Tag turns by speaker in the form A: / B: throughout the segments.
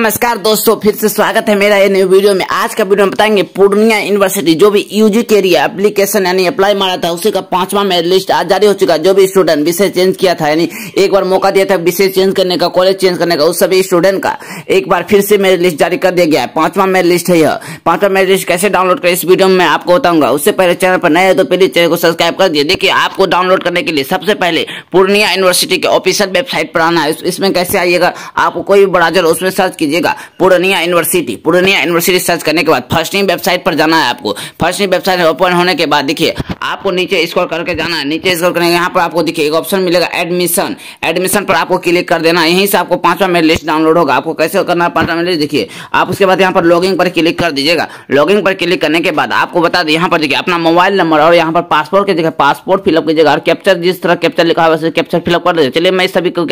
A: नमस्कार दोस्तों फिर से स्वागत है मेरा ये न्यू वीडियो में आज का वीडियो में बताएंगे पूर्णिया यूनिवर्सिटी जो भी यूजी के लिए एप्लीकेशन यानी अप्लाई मारा था उसी का पांचवा मेरे लिस्ट आज जारी हो चुका जो भी स्टूडेंट विषय चेंज किया था यानी एक बार मौका दिया था विषय चेंज करने का कॉलेज चेंज करने का उस सभी स्टूडेंट का एक बार फिर से मेरे लिस्ट जारी कर दिया गया है पांचवा मेरे लिस्ट है यह पांचवा मेरे लिस्ट कैसे डाउनलोड कर इस वीडियो में आपको बताऊंगा उससे पहले चैनल पर नए है तो प्लीज चैनल को सब्सक्राइब कर दिए देखिए आपको डाउनलोड करने के लिए सबसे पहले पूर्णिया यूनिवर्सिटी के ऑफिशियल वेबसाइट पर आना है इसमें कैसे आइएगा आपको कोई भी ब्राउजर उसमें सर्च कीजिएगा Purnia university Purnia university search करने के बाद फर्स्ट नीम वेबसाइट पर जाना है आपको फर्स्ट नीम वेबसाइट ओपन होने के बाद देखिए आपको नीचे स्क्रॉल करके जाना है नीचे स्क्रॉल करेंगे यहाँ पर आपको देखिए एक ऑप्शन मिलेगा एडमिशन एडमिशन पर आपको क्लिक कर देना है यहीं से आपको पांचवा मेरे लिस्ट डाउनलोड होगा आपको कैसे करना है पांचवा मेरे देखिए आप उसके बाद यहाँ पर लॉगिंग पर क्लिक कर दीजिएगा लॉगिंग पर क्लिक करने के बाद आपको बता दें यहाँ पर देखिए अपना मोबाइल नंबर और यहाँ पर पासपोर्ट की जगह पासपोर्ट फिलअप कीजिएगा और कैप्चर जिस तरह कैप्चर लिखा है वैसे कैप्चर फिलअप कर दीजिए चलिए मैं सभी को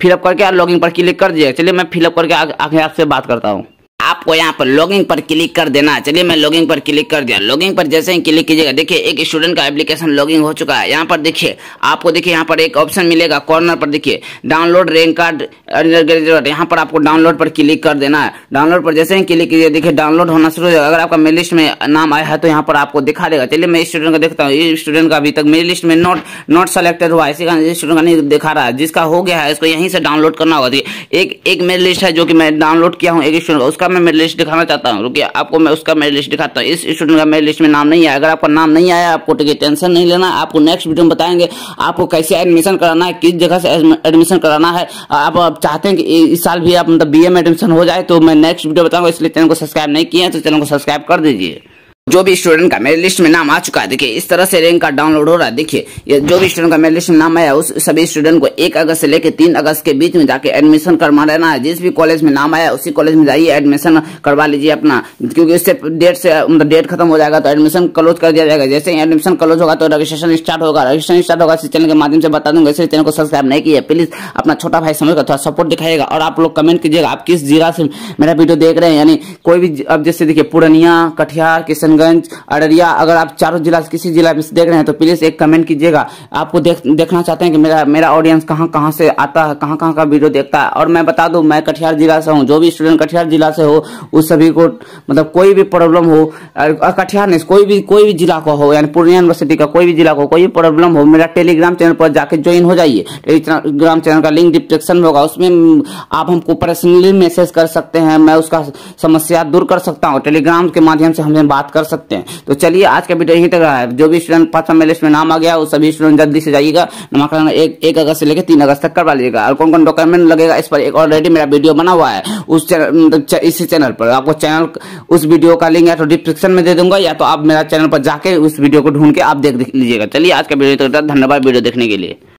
A: फिलअप करके और लॉगिंग पर क्लिक कर दीजिएगा चलिए मैं फिलअप करके आँखें आपसे बात करता हूँ आपको यहाँ पर लॉगिंग पर क्लिक कर देना चलिए मैं लॉगिंग पर क्लिक कर दिया लॉगिंग पर जैसे ही क्लिक कीजिएगा देखिए एक स्टूडेंट का एप्लीकेशन लॉगिंग हो चुका है यहाँ पर देखिए आपको देखिए यहाँ पर एक ऑप्शन मिलेगा कॉर्नर पर देखिए डाउनलोड रैंक कार्ड ग्रेजुएट यहाँ पर आपको डाउनलोड पर क्लिक कर देना है डाउनलोड पर जैसे ही क्लिक कीजिए देखिए डाउनलोड होना शुरू हो जाएगा अगर आपका मेरी लिस्ट में नाम आया है तो यहाँ पर आपको दिखा देगा चलिए मैं स्टूडेंट का देखता हूँ स्टूडेंट का अभी तक मेरी लिस्ट में नॉट नॉट सेलेक्टेड हुआ इसी कारण स्टूडेंट का नहीं दिखा रहा है जिसका हो गया है इसको यहीं से डाउनलोड करना होगा एक एक मेरी लिस्ट है जो कि मैं डाउनलोड किया हूँ एक स्टूडेंट उसका उसका मैं मेरी लिस्ट दिखाना चाहता हूँ रुकिए आपको मैं उसका मेरी लिस्ट दिखाता हूँ इस स्टूडेंट का मेरी लिस्ट में नाम नहीं आया अगर आपका नाम नहीं आया आपको टिकट टेंशन नहीं लेना आपको नेक्स्ट वीडियो में बताएंगे आपको कैसे एडमिशन कराना है किस जगह से एडमिशन कराना है आप, चाहते हैं कि इस साल भी आप मतलब बी में एडमिशन हो जाए तो मैं नेक्स्ट वीडियो बताऊंगा इसलिए चैनल को सब्सक्राइब नहीं किया है तो चैनल को सब्सक्राइब कर दीजिए जो भी स्टूडेंट का मेरे लिस्ट में नाम आ चुका है देखिए इस तरह से रैंक कार्ड डाउनलोड हो रहा है देखिए ये जो भी स्टूडेंट का मेरे लिस्ट में नाम आया उस सभी स्टूडेंट को एक अगस्त से लेकर तीन अगस्त के बीच में जाके एडमिशन करवा लेना है जिस भी कॉलेज में नाम आया उसी कॉलेज में जाइए एडमिशन करवा लीजिए अपना क्योंकि उससे डेट से डेट मतलब खत्म हो जाएगा तो एडमिशन क्लोज कर दिया जाएगा जैसे ही एडमिशन क्लोज होगा तो रजिस्ट्रेशन स्टार्ट होगा रजिस्ट्रेशन स्टार्ट होगा इस चैनल के माध्यम से बता दूंगा इसलिए चैनल को सब्सक्राइब नहीं किया प्लीज अपना छोटा भाई समझ कर थोड़ा सपोर्ट दिखाएगा और आप लोग कमेंट कीजिएगा आप किस जिला से मेरा वीडियो देख रहे हैं यानी कोई भी अब जैसे देखिए पूर्णिया कटिहार किशन किशनगंज अररिया अगर आप चारों जिला किसी जिला में देख रहे हैं तो प्लीज़ एक कमेंट कीजिएगा आपको देख देखना चाहते हैं कि मेरा मेरा ऑडियंस कहाँ कहाँ से आता है कहाँ कहाँ का वीडियो देखता है और मैं बता दूँ मैं कटिहार जिला से हूँ जो भी स्टूडेंट कटिहार जिला से हो उस सभी को मतलब कोई भी प्रॉब्लम हो कटिहार नहीं कोई भी कोई भी जिला का हो यानी पूर्णिया यूनिवर्सिटी का कोई भी जिला को कोई भी प्रॉब्लम हो मेरा टेलीग्राम चैनल पर जाकर ज्वाइन हो जाइए टेलीग्राम चैनल का लिंक डिस्क्रिप्शन में होगा उसमें आप हमको पर्सनली मैसेज कर सकते हैं मैं उसका समस्या दूर कर सकता हूँ टेलीग्राम के माध्यम से हमसे बात कर कर सकते हैं तो चलिए आज का वीडियो यहीं तक रहा है जो भी स्टूडेंट पाँच समय लिस्ट में नाम आ गया वो सभी स्टूडेंट जल्दी से जाइएगा नामांकन एक, एक अगस्त से लेकर तीन अगस्त तक करवा लीजिएगा और कौन कौन डॉक्यूमेंट लगेगा इस पर एक ऑलरेडी मेरा वीडियो बना हुआ है उस चैनल मतलब इसी चैनल पर आपको चैनल उस वीडियो का लिंक या तो डिस्क्रिप्शन में दे दूंगा या तो आप मेरा चैनल पर जाके उस वीडियो को ढूंढ के आप देख लीजिएगा चलिए आज का वीडियो तक धन्यवाद वीडियो देखने के लिए